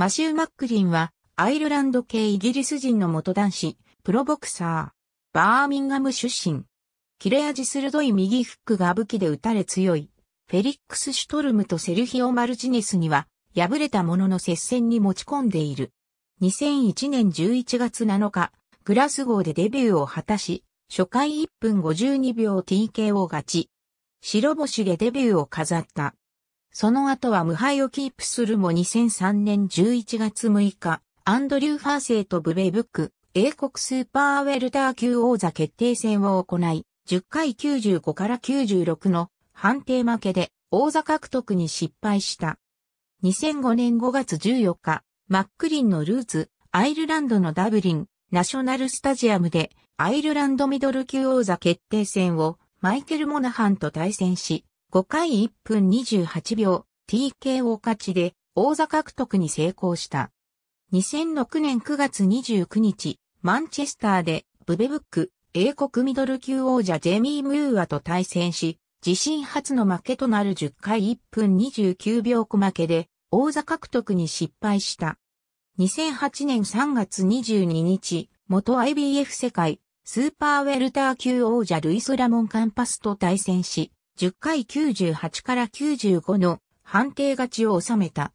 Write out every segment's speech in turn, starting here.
マシュー・マックリンは、アイルランド系イギリス人の元男子、プロボクサー、バーミンガム出身。切れ味鋭い右フックが武器で打たれ強い、フェリックス・シュトルムとセルヒオ・マルチネスには、敗れたものの接戦に持ち込んでいる。2001年11月7日、グラスゴーでデビューを果たし、初回1分52秒 TKO 勝ち。白星でデビューを飾った。その後は無敗をキープするも2003年11月6日、アンドリュー・ファーセイとブレイブック、英国スーパーウェルター級王座決定戦を行い、10回95から96の判定負けで王座獲得に失敗した。2005年5月14日、マックリンのルーツ、アイルランドのダブリン、ナショナルスタジアムでアイルランドミドル級王座決定戦をマイケル・モナハンと対戦し、5回1分28秒 TKO 勝ちで王座獲得に成功した。2006年9月29日、マンチェスターでブベブック、英国ミドル級王者ジェミー・ムーアと対戦し、自身初の負けとなる10回1分29秒小負けで王座獲得に失敗した。2008年3月22日、元 IBF 世界スーパーウェルター級王者ルイス・ラモン・カンパスと対戦し、10回98から95の判定勝ちを収めた。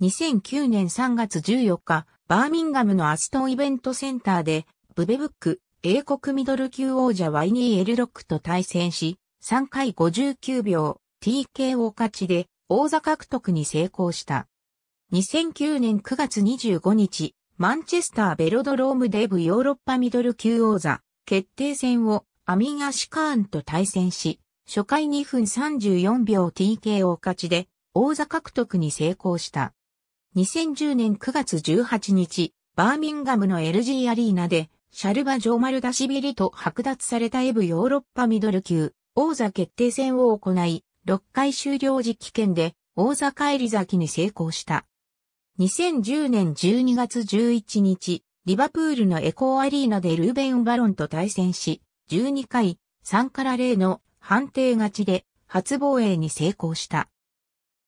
2009年3月14日、バーミンガムのアストンイベントセンターで、ブベブック、英国ミドル級王者ワイニー・エルロックと対戦し、3回59秒、TKO 勝ちで、王座獲得に成功した。2009年9月25日、マンチェスターベロドロームデブヨーロッパミドル級王座決定戦をアミン・アシカーンと対戦し、初回2分34秒 TKO 勝ちで王座獲得に成功した。2010年9月18日、バーミンガムの LG アリーナで、シャルバ・ジョーマルダシビリと剥奪されたエブヨーロッパミドル級王座決定戦を行い、6回終了時期券で王座返り咲きに成功した。2010年12月11日、リバプールのエコーアリーナでルーベン・バロンと対戦し、12回3から0の判定勝ちで初防衛に成功した。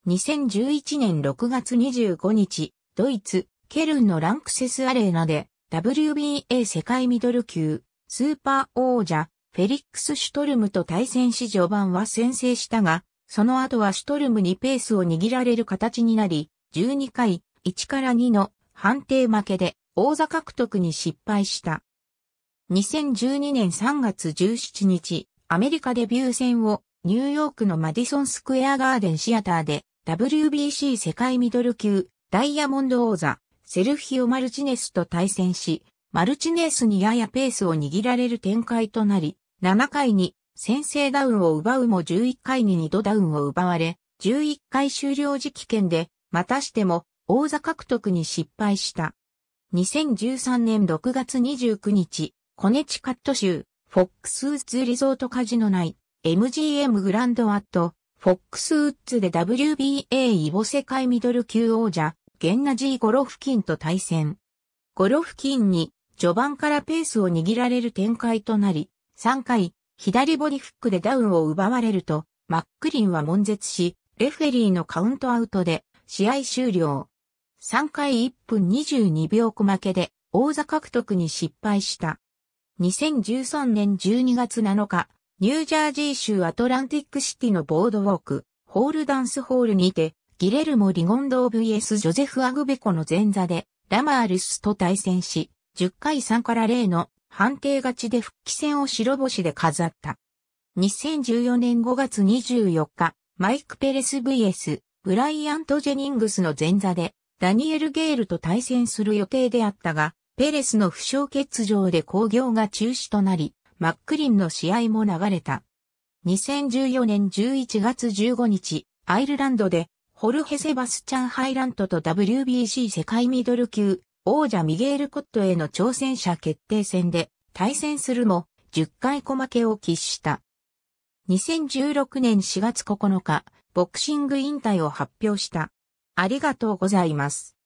2011年6月25日、ドイツ、ケルンのランクセスアレーナで WBA 世界ミドル級スーパー王者フェリックス・シュトルムと対戦し序盤は先制したが、その後はシュトルムにペースを握られる形になり、12回1から2の判定負けで王座獲得に失敗した。2012年3月17日、アメリカデビュー戦をニューヨークのマディソンスクエアガーデンシアターで WBC 世界ミドル級ダイヤモンド王座セルフィオ・マルチネスと対戦し、マルチネスにややペースを握られる展開となり、7回に先制ダウンを奪うも11回に2度ダウンを奪われ、11回終了時期券で、またしても王座獲得に失敗した。2013年6月29日、コネチカット州フォックスウッズリゾートカジノ内、MGM グランドアット、フォックスウッズで WBA イボ世界ミドル級王者、ゲンナジー・ゴロフキンと対戦。ゴロフキンに、序盤からペースを握られる展開となり、3回、左ボディフックでダウンを奪われると、マックリンは悶絶し、レフェリーのカウントアウトで、試合終了。3回1分22秒小負けで、王座獲得に失敗した。2013年12月7日、ニュージャージー州アトランティックシティのボードウォーク、ホールダンスホールにて、ギレルモ・リゴンド VS ジョゼフ・アグベコの前座で、ラマールスと対戦し、10回3から0の判定勝ちで復帰戦を白星で飾った。2014年5月24日、マイク・ペレス VS ブライアント・ジェニングスの前座で、ダニエル・ゲールと対戦する予定であったが、ペレスの負傷欠場で興行が中止となり、マックリンの試合も流れた。2014年11月15日、アイルランドで、ホルヘ・セバスチャン・ハイラントと WBC 世界ミドル級、王者ミゲール・コットへの挑戦者決定戦で、対戦するも、10回小負けを喫した。2016年4月9日、ボクシング引退を発表した。ありがとうございます。